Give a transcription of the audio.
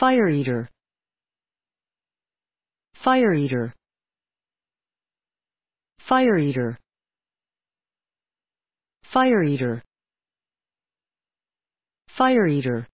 Fire eater. Fire eater. Fire eater. Fire eater. Fire eater.